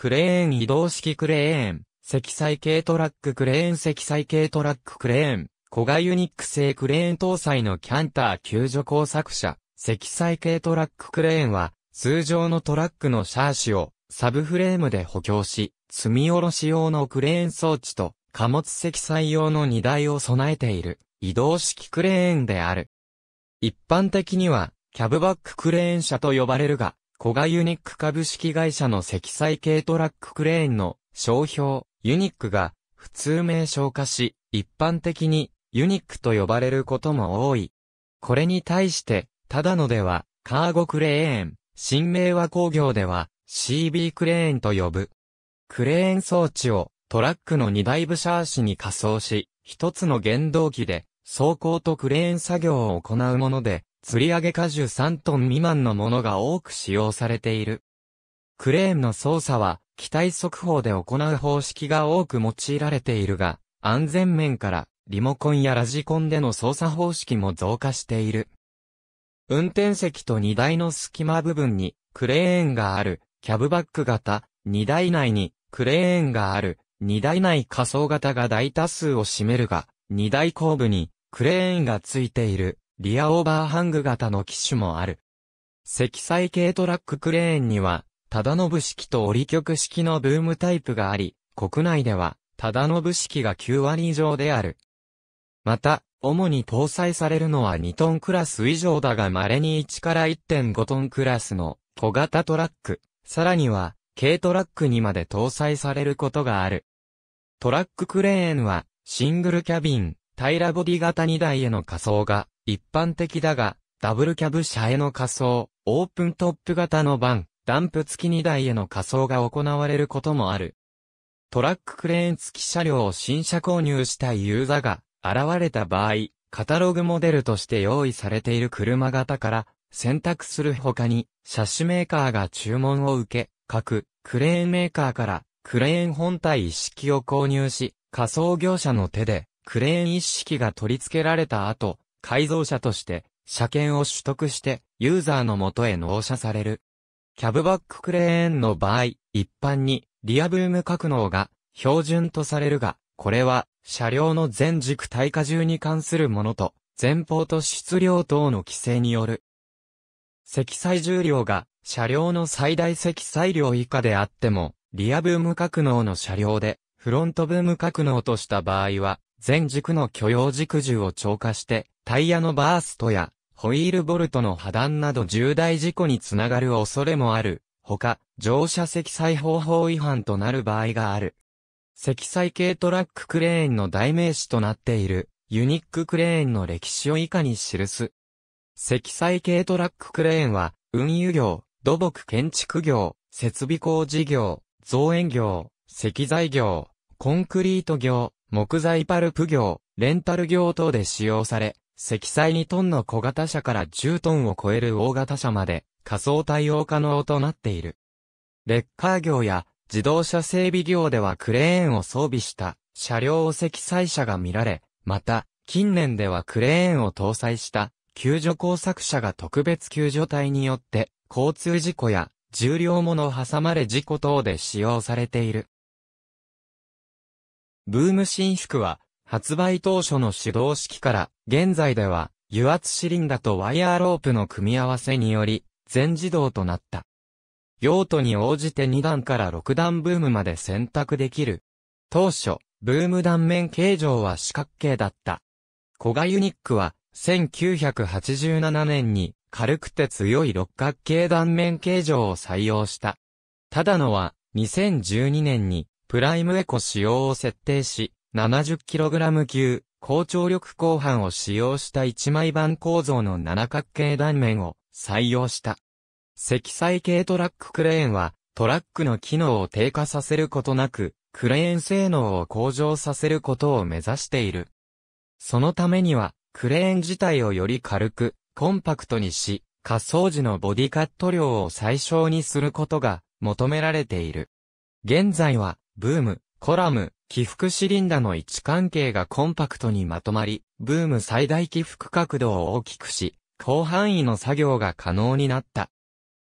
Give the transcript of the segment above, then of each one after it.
クレーン移動式クレーン、積載系トラッククレーン積載系トラッククレーン、古賀ユニック製クレーン搭載のキャンター救助工作車、積載系トラッククレーンは、通常のトラックのシャーシをサブフレームで補強し、積み下ろし用のクレーン装置と貨物積載用の荷台を備えている移動式クレーンである。一般的にはキャブバッククレーン車と呼ばれるが、小賀ユニック株式会社の積載系トラッククレーンの商標、ユニックが普通名称化し、一般的にユニックと呼ばれることも多い。これに対して、ただのでは、カーゴクレーン、新名和工業では CB クレーンと呼ぶ。クレーン装置をトラックの2台ブシャーシに仮装し、一つの原動機で、走行とクレーン作業を行うもので、吊り上げ荷重3トン未満のものが多く使用されている。クレーンの操作は、機体速報で行う方式が多く用いられているが、安全面から、リモコンやラジコンでの操作方式も増加している。運転席と荷台の隙間部分に、クレーンがある、キャブバック型、荷台内に、クレーンがある、荷台内仮想型が大多数を占めるが、荷台後部に、クレーンがついている。リアオーバーハング型の機種もある。積載系トラッククレーンには、の信式と折曲式のブームタイプがあり、国内では、の信式が9割以上である。また、主に搭載されるのは2トンクラス以上だが稀に1から1.5トンクラスの小型トラック、さらには、軽トラックにまで搭載されることがある。トラッククレーンは、シングルキャビン、平ボディ型2台への仮想が一般的だが、ダブルキャブ車への仮装、オープントップ型のバン、ダンプ付き2台への仮装が行われることもある。トラッククレーン付き車両を新車購入したいユーザーが現れた場合、カタログモデルとして用意されている車型から選択する他に、車種メーカーが注文を受け、各クレーンメーカーからクレーン本体一式を購入し、仮装業者の手でクレーン一式が取り付けられた後、改造車として、車検を取得して、ユーザーの元へ納車される。キャブバッククレーンの場合、一般に、リアブーム格納が標準とされるが、これは、車両の全軸耐荷重に関するものと、前方と質量等の規制による。積載重量が、車両の最大積載量以下であっても、リアブーム格納の車両で、フロントブーム格納とした場合は、全軸の許容軸重を超過して、タイヤのバーストや、ホイールボルトの破断など重大事故につながる恐れもある。ほか、乗車積載方法違反となる場合がある。積載系トラッククレーンの代名詞となっている、ユニッククレーンの歴史を以下に記す。積載系トラッククレーンは、運輸業、土木建築業、設備工事業、造園業、石材業、コンクリート業、木材パルプ業、レンタル業等で使用され、積載2トンの小型車から10トンを超える大型車まで仮想対応可能となっている。レッカー業や自動車整備業ではクレーンを装備した車両を積載車が見られ、また近年ではクレーンを搭載した救助工作車が特別救助隊によって交通事故や重量物を挟まれ事故等で使用されている。ブーム伸縮は発売当初の手動式から、現在では、油圧シリンダとワイヤーロープの組み合わせにより、全自動となった。用途に応じて2段から6段ブームまで選択できる。当初、ブーム断面形状は四角形だった。小賀ユニックは、1987年に、軽くて強い六角形断面形状を採用した。ただのは、2012年に、プライムエコ仕様を設定し、70kg 級、高張力鋼板を使用した一枚板構造の七角形断面を採用した。積載系トラッククレーンは、トラックの機能を低下させることなく、クレーン性能を向上させることを目指している。そのためには、クレーン自体をより軽く、コンパクトにし、滑走時のボディカット量を最小にすることが求められている。現在は、ブーム、コラム、起伏シリンダの位置関係がコンパクトにまとまり、ブーム最大起伏角度を大きくし、広範囲の作業が可能になった。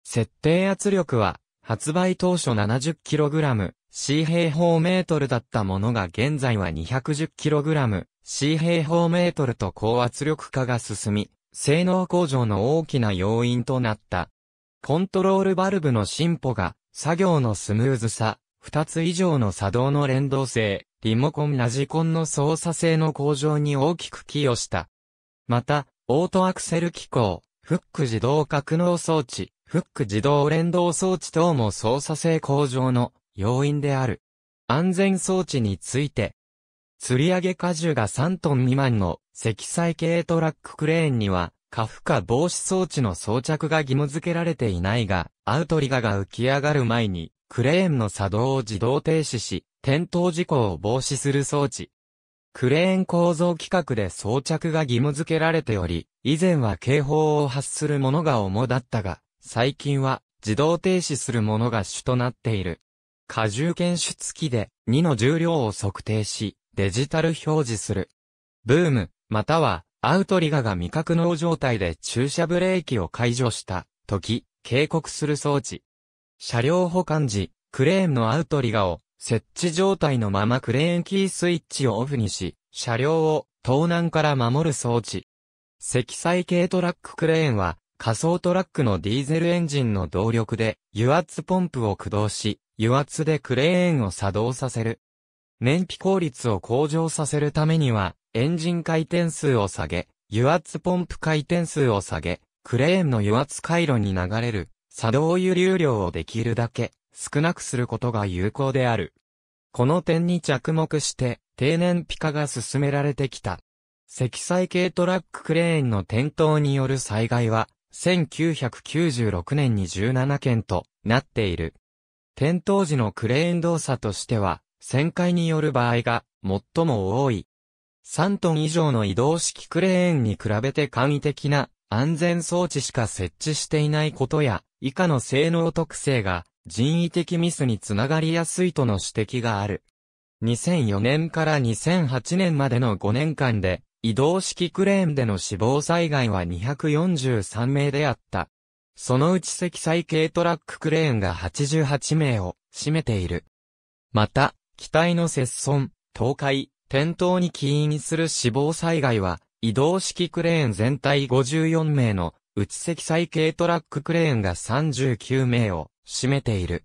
設定圧力は、発売当初 70kg、C 平方メートルだったものが現在は 210kg、C 平方メートルと高圧力化が進み、性能向上の大きな要因となった。コントロールバルブの進歩が、作業のスムーズさ、2つ以上の作動の連動性、リモコンラジコンの操作性の向上に大きく寄与した。また、オートアクセル機構、フック自動格納装置、フック自動連動装置等も操作性向上の要因である。安全装置について、釣り上げ荷重が3トン未満の積載系トラッククレーンには、過負荷防止装置の装着が義務付けられていないが、アウトリガが浮き上がる前に、クレーンの作動を自動停止し、転倒事故を防止する装置。クレーン構造規格で装着が義務付けられており、以前は警報を発するものが主だったが、最近は自動停止するものが主となっている。荷重検出機で2の重量を測定し、デジタル表示する。ブーム、またはアウトリガが未格納状態で駐車ブレーキを解除した時、警告する装置。車両保管時、クレーンのアウトリガを設置状態のままクレーンキースイッチをオフにし、車両を盗難から守る装置。積載系トラッククレーンは、仮想トラックのディーゼルエンジンの動力で油圧ポンプを駆動し、油圧でクレーンを作動させる。燃費効率を向上させるためには、エンジン回転数を下げ、油圧ポンプ回転数を下げ、クレーンの油圧回路に流れる作動油流量をできるだけ少なくすることが有効である。この点に着目して、低燃費化が進められてきた。積載系トラッククレーンの転倒による災害は、1996年に17件となっている。転倒時のクレーン動作としては、旋回による場合が最も多い。3トン以上の移動式クレーンに比べて簡易的な安全装置しか設置していないことや、以下の性能特性が人為的ミスにつながりやすいとの指摘がある。2004年から2008年までの5年間で移動式クレーンでの死亡災害は243名であった。そのうち積載軽トラッククレーンが88名を占めている。また、機体の切損、倒壊、転倒に起因する死亡災害は、移動式クレーン全体54名の内積載系トラッククレーンが39名を占めている。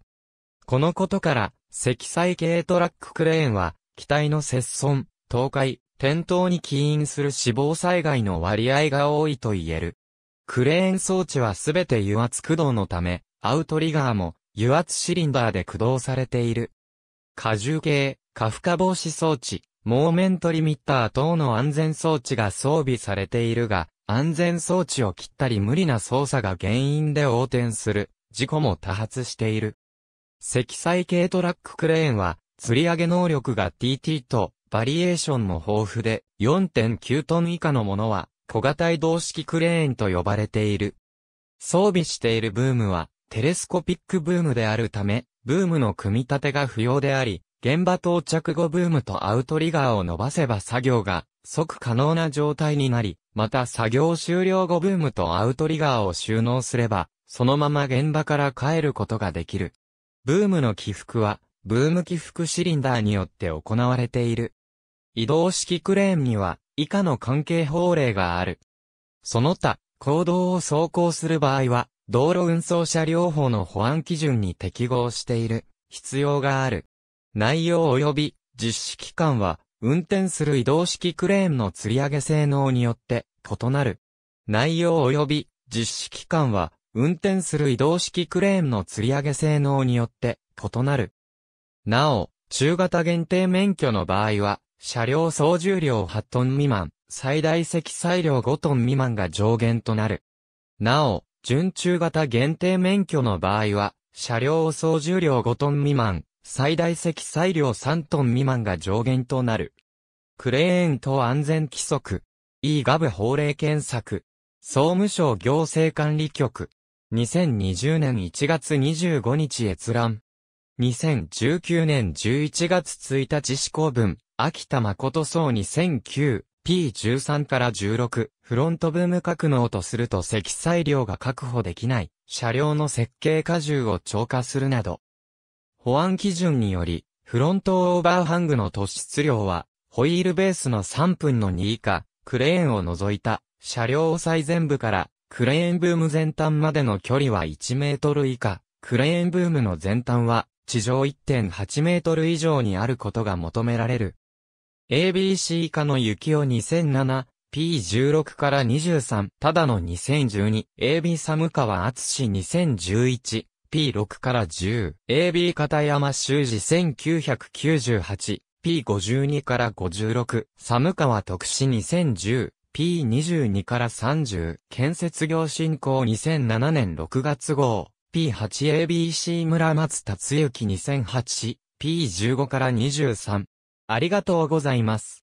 このことから、積載系トラッククレーンは、機体の切損、倒壊、転倒に起因する死亡災害の割合が多いと言える。クレーン装置はすべて油圧駆動のため、アウトリガーも油圧シリンダーで駆動されている。荷重計、過負荷防止装置、モーメントリミッター等の安全装置が装備されているが、安全装置を切ったり無理な操作が原因で横転する、事故も多発している。積載系トラッククレーンは、吊り上げ能力が TT とバリエーションも豊富で、4.9トン以下のものは、小型移動式クレーンと呼ばれている。装備しているブームは、テレスコピックブームであるため、ブームの組み立てが不要であり、現場到着後ブームとアウトリガーを伸ばせば作業が即可能な状態になり、また作業終了後ブームとアウトリガーを収納すれば、そのまま現場から帰ることができる。ブームの起伏は、ブーム起伏シリンダーによって行われている。移動式クレーンには、以下の関係法令がある。その他、行動を走行する場合は、道路運送車両法の保安基準に適合している必要がある。内容及び実施期間は、運転する移動式クレーンの吊り上げ性能によって異なる。内容及び実施期間は、運転する移動式クレーンの吊り上げ性能によって異なる。なお、中型限定免許の場合は、車両総重量8トン未満、最大積載量5トン未満が上限となる。なお、準中型限定免許の場合は、車両総重量5トン未満、最大積載量3トン未満が上限となる。クレーンと安全規則。e ガブ法令検索。総務省行政管理局。2020年1月25日閲覧。2019年11月1日施行分、秋田誠総2009、P13 から16、フロントブーム格納とすると積載量が確保できない、車両の設計荷重を超過するなど、保安基準により、フロントオーバーハングの突出量は、ホイールベースの3分の2以下、クレーンを除いた、車両最前部から、クレーンブーム前端までの距離は1メートル以下、クレーンブームの前端は、地上1.8メートル以上にあることが求められる。ABC 以下の雪を2007、P16 から23、ただの2012、AB サム川厚氏2011、P6 から10、AB 片山修司1998、P52 から56、寒川徳志2010、P22 から30、建設業振興2007年6月号、P8ABC 村松達之2008、P15 から23。ありがとうございます。